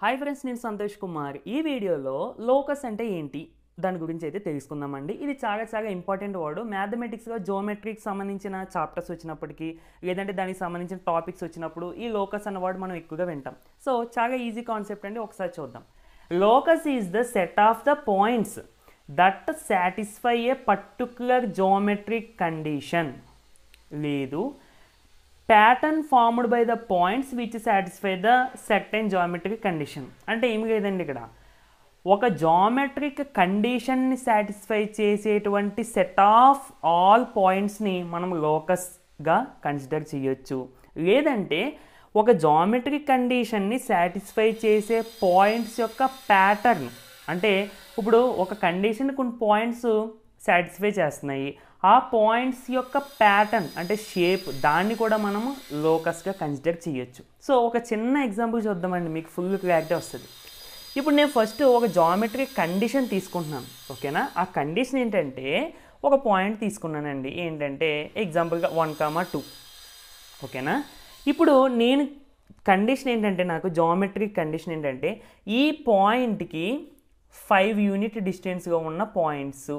hi friends నేను సంతోష్ కుమార్ ఈ వీడియోలో లోకస్ అంటే ఏంటి దాని గురించి అయితే తెలుసుకుందామండి ఇది చాలా చాలా ఇంపార్టెంట్ వర్డ్ మ్యాథమెటిక్స్లో జోమెట్రిక్ సంబంధించిన చాప్టర్స్ వచ్చినప్పటికీ లేదంటే దానికి సంబంధించిన టాపిక్స్ వచ్చినప్పుడు ఈ లోకస్ అన్న వర్డ్ మనం ఎక్కువగా వింటాం సో చాలా ఈజీ కాన్సెప్ట్ అండి ఒకసారి చూద్దాం locus is the set of the points that satisfy a particular geometric condition లేదు pattern formed by the points which satisfy the and geometric condition అంటే ఏమి లేదండి ఇక్కడ ఒక జామెట్రిక్ కండిషన్ని సాటిస్ఫై చేసేటువంటి సెట్ ఆఫ్ ఆల్ పాయింట్స్ని మనం లోకస్గా కన్సిడర్ చేయొచ్చు లేదంటే ఒక జామెట్రిక్ కండిషన్ని సాటిస్ఫై చేసే పాయింట్స్ యొక్క ప్యాటర్న్ అంటే ఇప్పుడు ఒక కండిషన్ కొన్ని పాయింట్స్ సాటిస్ఫై చేస్తున్నాయి ఆ పాయింట్స్ యొక్క ప్యాటర్న్ అంటే షేప్ దాన్ని కూడా మనము లోకస్గా కన్సిడర్ చేయొచ్చు సో ఒక చిన్న ఎగ్జాంపుల్ చూద్దామండి మీకు ఫుల్ క్లారిటీ వస్తుంది ఇప్పుడు నేను ఫస్ట్ ఒక జామెట్రిక్ కండిషన్ తీసుకుంటున్నాను ఓకేనా ఆ కండిషన్ ఏంటంటే ఒక పాయింట్ తీసుకున్నానండి ఏంటంటే ఎగ్జాంపుల్గా వన్ కామా టూ ఓకేనా ఇప్పుడు నేను కండిషన్ ఏంటంటే నాకు జామెట్రిక్ కండిషన్ ఏంటంటే ఈ పాయింట్కి ఫైవ్ యూనిట్ డిస్టెన్స్గా ఉన్న పాయింట్స్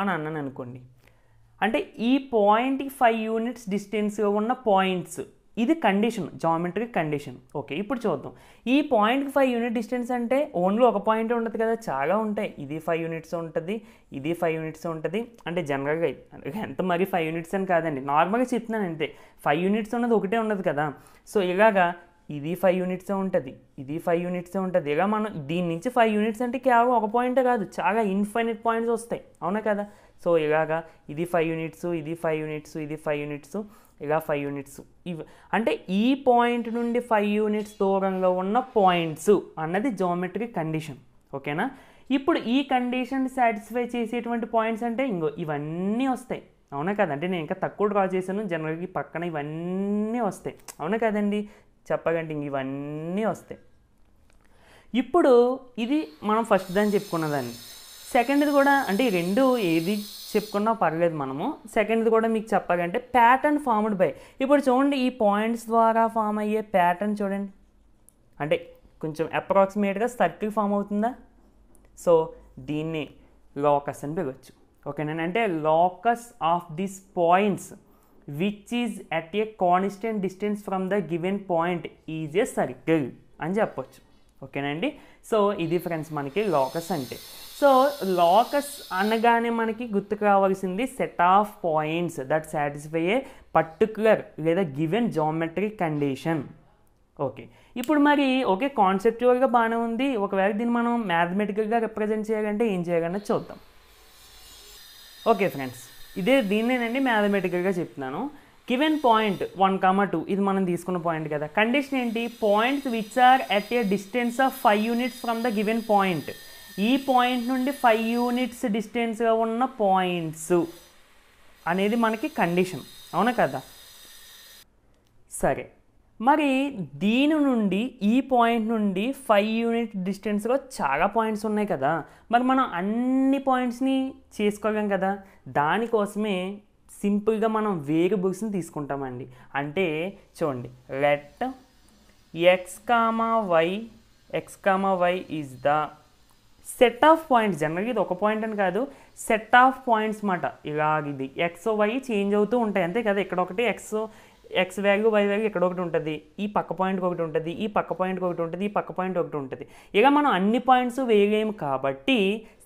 అని అన్నాను అనుకోండి అంటే ఈ పాయింట్కి ఫైవ్ యూనిట్స్ డిస్టెన్స్గా ఉన్న పాయింట్స్ ఇది కండిషన్ జామెట్రిక్ కండిషన్ ఓకే ఇప్పుడు చూద్దాం ఈ పాయింట్కి ఫైవ్ యూనిట్ డిస్టెన్స్ అంటే ఓన్లీ ఒక పాయింట్ ఉంటుంది కదా చాలా ఉంటాయి ఇది ఫైవ్ యూనిట్స్ ఉంటుంది ఇది ఫైవ్ యూనిట్స్ ఉంటుంది అంటే జనరల్గా ఎంత మరి ఫైవ్ యూనిట్స్ అని కాదండి నార్మల్గా చెప్తున్నాను అంతే ఫైవ్ యూనిట్స్ ఉన్నది ఒకటే ఉండదు కదా సో ఇలాగా ఇది ఫైవ్ యూనిట్సే ఉంటుంది ఇది ఫైవ్ యూనిట్సే ఉంటుంది ఇక మనం దీని నుంచి ఫైవ్ యూనిట్స్ అంటే కేవలం ఒక పాయింటే కాదు చాలా ఇన్ఫైనిట్ పాయింట్స్ వస్తాయి అవునా కదా సో ఇలాగా ఇది ఫైవ్ యూనిట్స్ ఇది ఫైవ్ యూనిట్స్ ఇది ఫైవ్ యూనిట్స్ ఇలా ఫైవ్ యూనిట్స్ ఇవి అంటే ఈ పాయింట్ నుండి ఫైవ్ యూనిట్స్ దూరంలో ఉన్న పాయింట్స్ అన్నది జోమెట్రిక్ కండిషన్ ఓకేనా ఇప్పుడు ఈ కండిషన్ సాటిస్ఫై చేసేటువంటి పాయింట్స్ అంటే ఇంకో ఇవన్నీ వస్తాయి అవునా కదండి నేను ఇంకా తక్కువ డ్రా చేశాను జనరల్కి పక్కన ఇవన్నీ వస్తాయి అవునా కదండి చెప్పగంటింగ్ ఇవన్నీ వస్తాయి ఇప్పుడు ఇది మనం ఫస్ట్ దాన్ని చెప్పుకున్నదాన్ని సెకండ్ది కూడా అంటే రెండు ఏది చెప్పుకున్నా పర్లేదు మనము సెకండ్ది కూడా మీకు చెప్పాలంటే ప్యాటర్న్ ఫార్మ్డ్ బై ఇప్పుడు చూడండి ఈ పాయింట్స్ ద్వారా ఫామ్ అయ్యే ప్యాటర్న్ చూడండి అంటే కొంచెం అప్రాక్సిమేట్గా సర్కిల్ ఫామ్ అవుతుందా సో దీన్ని లోకస్ అని పిలవచ్చు ఓకేనండి అంటే locus of this points which is at a constant distance from the given point is a circle అని చెప్పొచ్చు ఓకేనండి సో ఇది ఫ్రెండ్స్ మనకి లోకస్ అంటే సో లోకస్ అనగానే మనకి గుర్తుకు రావాల్సింది set of points that satisfy a particular లేదా గివెన్ జామెట్రిక్ కండిషన్ ఓకే ఇప్పుడు మరి ఓకే కాన్సెప్చువల్గా బాగానే ఉంది ఒకవేళ దీన్ని మనం మ్యాథమెటికల్గా రిప్రజెంట్ చేయాలంటే ఏం చేయగలనో చూద్దాం ఓకే ఫ్రెండ్స్ ఇదే దీన్నేనండి మ్యాథమెటికల్గా చెప్తున్నాను given point one comma two ఇది మనం తీసుకున్న పాయింట్ కదా కండిషన్ ఏంటి points which are at a distance of five units from the given point ఈ పాయింట్ నుండి ఫైవ్ యూనిట్స్ డిస్టెన్స్గా ఉన్న పాయింట్స్ అనేది మనకి కండిషన్ అవునా కదా సరే మరి దీని నుండి ఈ పాయింట్ నుండి ఫైవ్ యూనిట్ డిస్టెన్స్లో చాలా పాయింట్స్ ఉన్నాయి కదా మరి మనం అన్ని పాయింట్స్ని చేసుకోగలం కదా దానికోసమే సింపుల్గా మనం వేరు బుక్స్ని తీసుకుంటామండి అంటే చూడండి let X comma Y X comma Y is the set of points జనరల్గా ఇది ఒక పాయింట్ అని కాదు సెట్ ఆఫ్ పాయింట్స్ మాట ఇలాగ ఇది ఎక్స్ వై చేంజ్ అవుతూ ఉంటాయి అంతే కదా ఇక్కడ ఒకటి X X value Y value ఇక్కడ ఒకటి ఉంటుంది ఈ పక్క పాయింట్కి ఒకటి ఉంటుంది ఈ పక్క పాయింట్కి ఒకటి ఉంటుంది ఈ పక్క పాయింట్ ఒకటి ఉంటుంది ఇక మనం అన్ని పాయింట్స్ వేయలేము కాబట్టి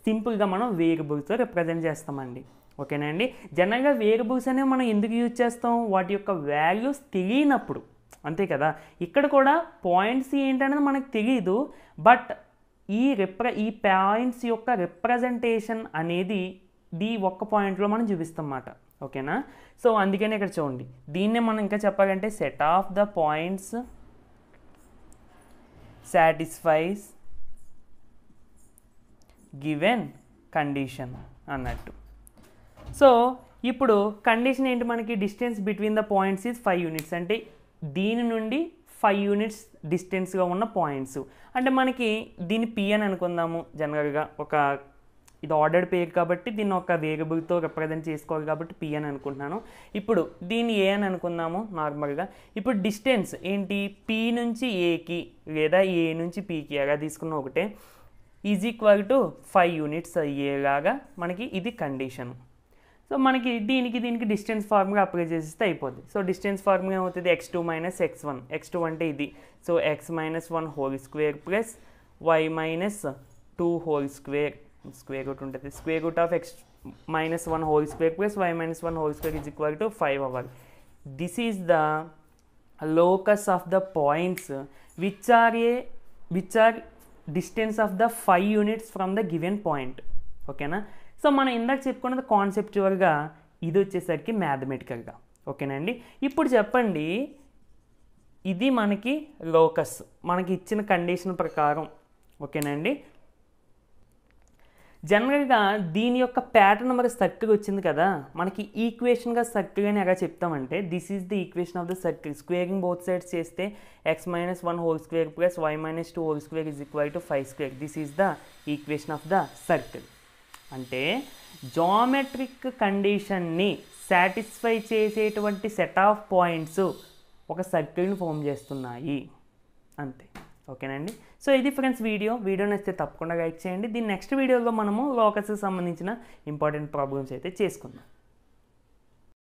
సింపుల్గా మనం వేరియబుల్స్తో రిప్రజెంట్ చేస్తామండి ఓకేనా అండి జనరల్గా వేరియబుల్స్ అనేవి మనం ఎందుకు యూజ్ చేస్తాం వాటి యొక్క వాల్యూస్ తెలియనప్పుడు అంతే కదా ఇక్కడ కూడా పాయింట్స్ ఏంటనేది మనకు తెలియదు బట్ ఈ రిప్ర ఈ పాయింట్స్ యొక్క రిప్రజెంటేషన్ అనేది డి ఒక్క పాయింట్లో మనం చూపిస్తాం అన్నమాట ఓకేనా సో అందుకనే ఇక్కడ చూడండి దీన్నే మనం ఇంకా చెప్పాలంటే set of the points satisfies given condition అన్నట్టు సో ఇప్పుడు కండిషన్ ఏంటి మనకి distance between the points is five units అంటే దీని నుండి ఫైవ్ యూనిట్స్ డిస్టెన్స్గా ఉన్న పాయింట్స్ అంటే మనకి దీన్ని పి అని అనుకుందాము జనరల్గా ఒక ఇది ఆర్డర్డ్ పేరు కాబట్టి దీన్ని ఒక వేరియబుల్తో రిప్రజెంట్ చేసుకోవాలి కాబట్టి పి అని అనుకుంటున్నాను ఇప్పుడు దీన్ని ఏ అని అనుకున్నాము నార్మల్గా ఇప్పుడు డిస్టెన్స్ ఏంటి పి నుంచి ఏకి లేదా ఏ నుంచి పీకి ఎలా తీసుకున్న ఒకటే is equal to five units అయ్యేలాగా మనకి ఇది కండిషన్ సో మనకి దీనికి దీనికి డిస్టెన్స్ ఫార్ములా అప్లై చేసిస్తే అయిపోద్ది సో డిస్టెన్స్ ఫార్ములా ఏమవుతుంది X two minus X one X two అంటే ఇది so X minus one whole square plus Y minus two whole square square root ఉంటుంది square root of X minus one whole square plus Y minus one whole square is equal to five అవ్వాలి this is the locus of the points which are a which are distance of the five units from the given point ఓకేనా so మనం ఇందాక చెప్పుకున్నది కాన్సెప్చువల్గా ఇది వచ్చేసరికి మ్యాథమెటికల్గా ఓకేనండి ఇప్పుడు చెప్పండి ఇది మనకి లోకస్ మనకి ఇచ్చిన కండిషన్ ప్రకారం ఓకేనండి జనరల్గా దీని యొక్క ప్యాటర్న్ మరి సర్కిల్ వచ్చింది కదా మనకి ఈక్వేషన్గా సర్కిల్ అని ఎలా చెప్తామంటే this is the equation of the circle squaring both sides చేస్తే X minus one whole square plus Y minus two whole square is equal to five square this is the equation of the circle అంటే geometric కండిషన్ని satisfy చేసేటువంటి set of points ఒక సర్కిల్ని form చేస్తున్నాయి అంతే ఓకేనండి so ఇది ఫ్రెండ్స్ వీడియో వీడియో నచ్చితే తప్పకుండా లైక్ చేయండి దీని నెక్స్ట్ వీడియోలో మనము లోకస్కి సంబంధించిన ఇంపార్టెంట్ ప్రాబ్లమ్స్ అయితే చేసుకుందాం